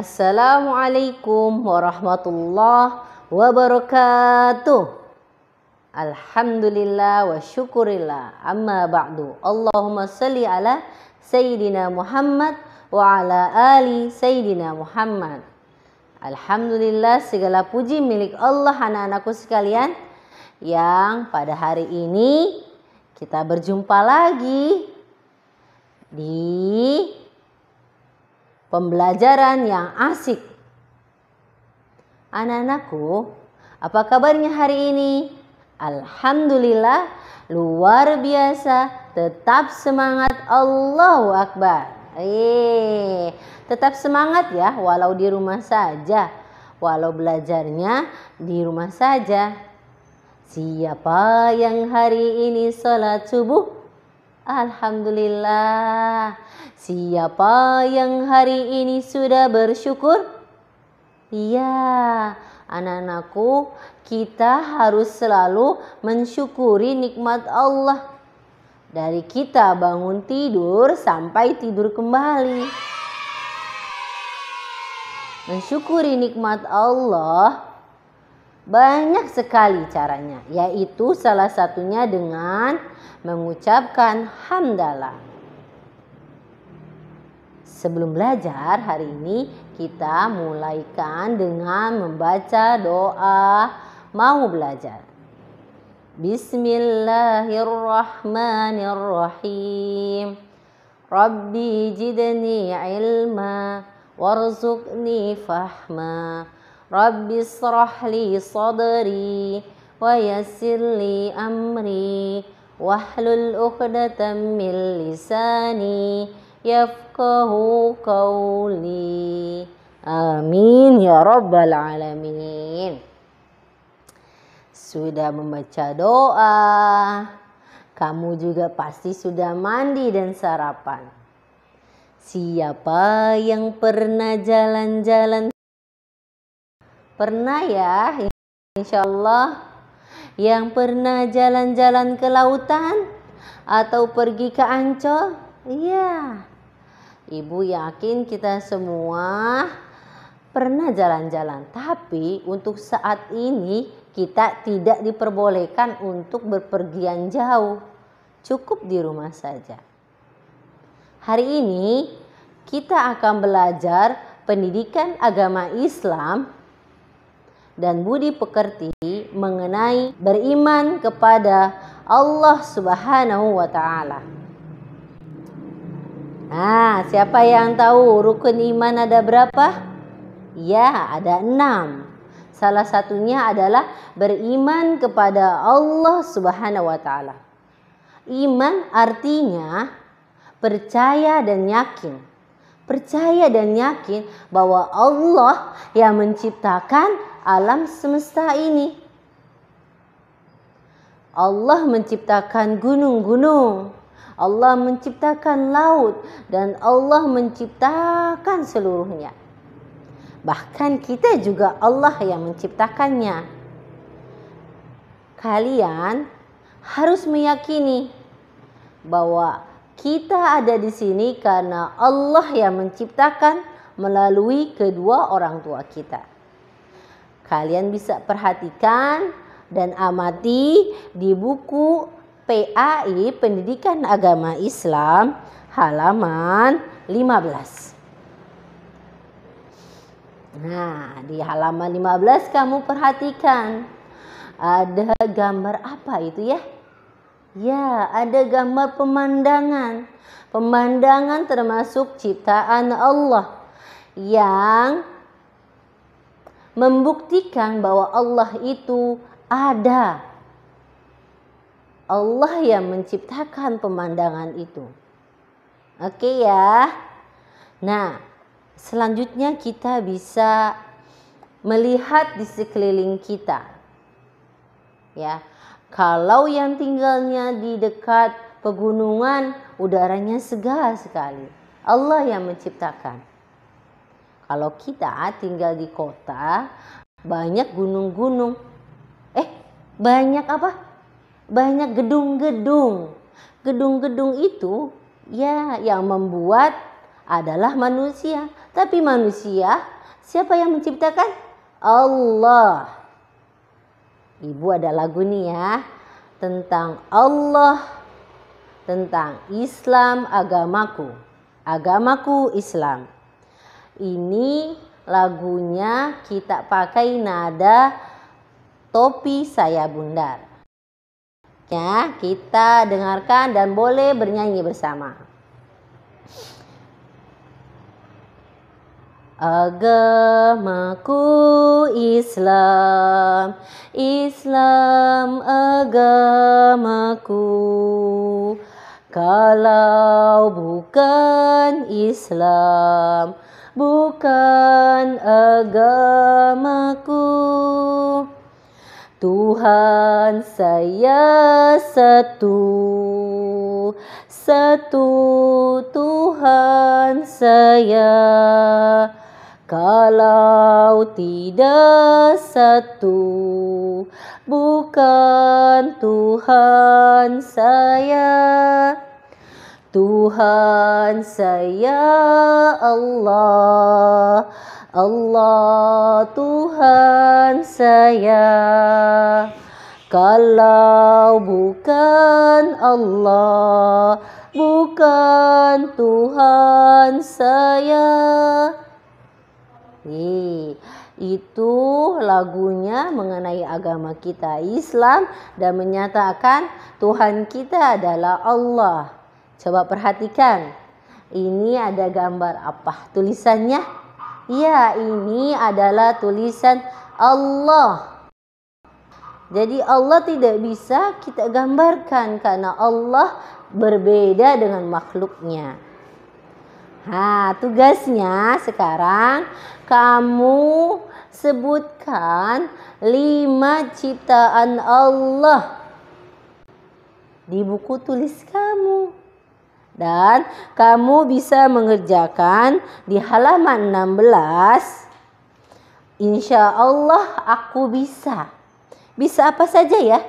Assalamualaikum warahmatullahi wabarakatuh. Alhamdulillah wa syukurillah amma ba'du. Allahumma salli ala Sayyidina Muhammad wa ala ali Sayyidina Muhammad. Alhamdulillah segala puji milik Allah anak-anakku sekalian yang pada hari ini kita berjumpa lagi di pembelajaran yang asik. Anak-anakku, apa kabarnya hari ini? Alhamdulillah, luar biasa, tetap semangat Allahu Akbar. Eh, tetap semangat ya walau di rumah saja, walau belajarnya di rumah saja. Siapa yang hari ini sholat subuh? Alhamdulillah. Siapa yang hari ini sudah bersyukur? Iya, anak-anakku, kita harus selalu mensyukuri nikmat Allah. Dari kita bangun tidur sampai tidur kembali. Mensyukuri nikmat Allah banyak sekali caranya, yaitu salah satunya dengan mengucapkan hamdalah. Sebelum belajar hari ini, kita mulaikan dengan membaca doa mau belajar. Bismillahirrahmanirrahim. Rabbi jidni ilma warzuqni fahma. Rabbi srahli sadri wa yassirli amri wahlul uqdatam min lisani yafqahu qawli amin ya rabbal alamin sudah membaca doa kamu juga pasti sudah mandi dan sarapan siapa yang pernah jalan-jalan Pernah ya, insyaallah yang pernah jalan-jalan ke lautan atau pergi ke Ancol? Iya. Ibu yakin kita semua pernah jalan-jalan, tapi untuk saat ini kita tidak diperbolehkan untuk berpergian jauh. Cukup di rumah saja. Hari ini kita akan belajar pendidikan agama Islam dan budi pekerti mengenai beriman kepada Allah Subhanahu wa taala. Nah, siapa yang tahu rukun iman ada berapa? Ya, ada enam. Salah satunya adalah beriman kepada Allah Subhanahu wa Ta'ala. Iman artinya percaya dan yakin. Percaya dan yakin bahwa Allah yang menciptakan alam semesta ini. Allah menciptakan gunung-gunung, Allah menciptakan laut, dan Allah menciptakan seluruhnya. Bahkan kita juga Allah yang menciptakannya. Kalian harus meyakini bahwa kita ada di sini karena Allah yang menciptakan melalui kedua orang tua kita. Kalian bisa perhatikan dan amati di buku PAI Pendidikan Agama Islam halaman 15. Nah, di halaman 15 kamu perhatikan ada gambar apa itu ya? Ya, ada gambar pemandangan. Pemandangan termasuk ciptaan Allah yang membuktikan bahwa Allah itu ada. Allah yang menciptakan pemandangan itu. Oke ya. Nah, selanjutnya kita bisa melihat di sekeliling kita. Ya. Kalau yang tinggalnya di dekat pegunungan, udaranya segar sekali. Allah yang menciptakan. Kalau kita tinggal di kota, banyak gunung-gunung. Eh, banyak apa? Banyak gedung-gedung. Gedung-gedung itu ya yang membuat adalah manusia. Tapi manusia siapa yang menciptakan? Allah. Ibu ada lagu nih ya tentang Allah, tentang Islam agamaku. Agamaku Islam. Ini lagunya kita pakai nada topi saya bundar. Ya, kita dengarkan dan boleh bernyanyi bersama. Agamaku Islam, Islam agamaku. Kalau bukan Islam, bukan agamaku. Tuhan saya satu, satu Tuhan saya. Kalau tidak satu, bukan Tuhan saya. Tuhan saya Allah Allah Tuhan saya Kalau bukan Allah Bukan Tuhan saya Nih itu lagunya mengenai agama kita Islam dan menyatakan Tuhan kita adalah Allah. Coba perhatikan. Ini ada gambar apa tulisannya? Ya, ini adalah tulisan Allah. Jadi Allah tidak bisa kita gambarkan karena Allah berbeda dengan makhluknya. Ha, tugasnya sekarang kamu sebutkan lima ciptaan Allah di buku tulis kamu dan kamu bisa mengerjakan di halaman 16 Insya Allah aku bisa bisa apa saja ya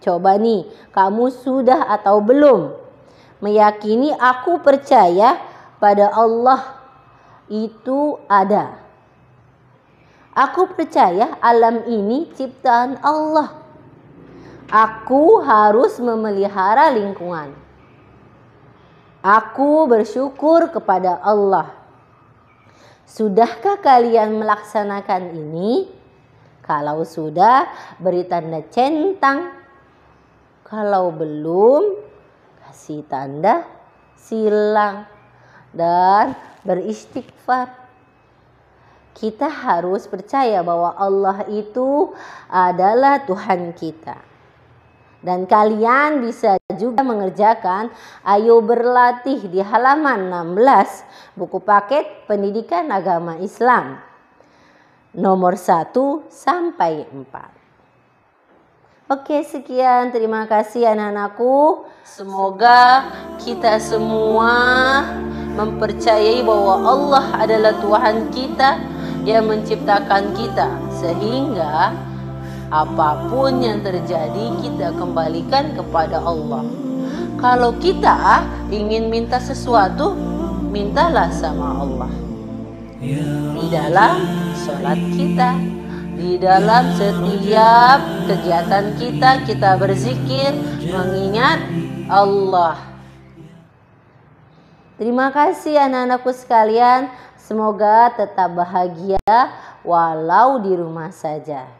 coba nih kamu sudah atau belum meyakini aku percaya pada Allah itu ada Aku percaya alam ini ciptaan Allah. Aku harus memelihara lingkungan. Aku bersyukur kepada Allah. Sudahkah kalian melaksanakan ini? Kalau sudah, beri tanda centang. Kalau belum, kasih tanda silang dan beristighfar. Kita harus percaya bahwa Allah itu adalah Tuhan kita. Dan kalian bisa juga mengerjakan Ayo Berlatih di halaman 16 buku paket Pendidikan Agama Islam nomor 1 sampai 4. Oke, sekian. Terima kasih anak-anakku. Semoga kita semua mempercayai bahwa Allah adalah Tuhan kita yang menciptakan kita sehingga Apapun yang terjadi kita kembalikan kepada Allah. Kalau kita ingin minta sesuatu, mintalah sama Allah. Di dalam sholat kita, di dalam setiap kegiatan kita, kita berzikir, mengingat Allah. Terima kasih anak-anakku sekalian. Semoga tetap bahagia walau di rumah saja.